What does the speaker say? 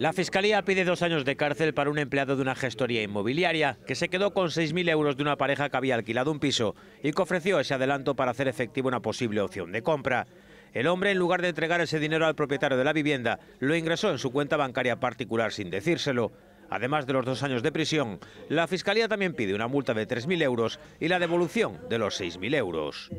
La Fiscalía pide dos años de cárcel para un empleado de una gestoría inmobiliaria que se quedó con 6.000 euros de una pareja que había alquilado un piso y que ofreció ese adelanto para hacer efectiva una posible opción de compra. El hombre, en lugar de entregar ese dinero al propietario de la vivienda, lo ingresó en su cuenta bancaria particular sin decírselo. Además de los dos años de prisión, la Fiscalía también pide una multa de 3.000 euros y la devolución de los 6.000 euros.